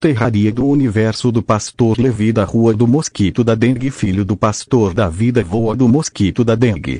Terraria do Universo do Pastor Levi da Rua do Mosquito da Dengue Filho do Pastor da Vida Voa do Mosquito da Dengue